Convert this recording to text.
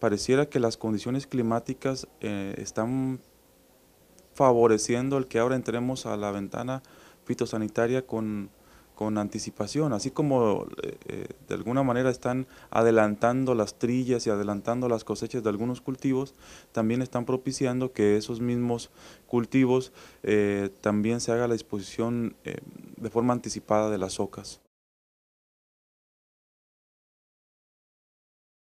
pareciera que las condiciones climáticas eh, están favoreciendo el que ahora entremos a la ventana fitosanitaria con, anticipación, así como eh, eh, de alguna manera están adelantando las trillas y adelantando las cosechas de algunos cultivos, también están propiciando que esos mismos cultivos también se haga la disposición de forma anticipada de las ocas.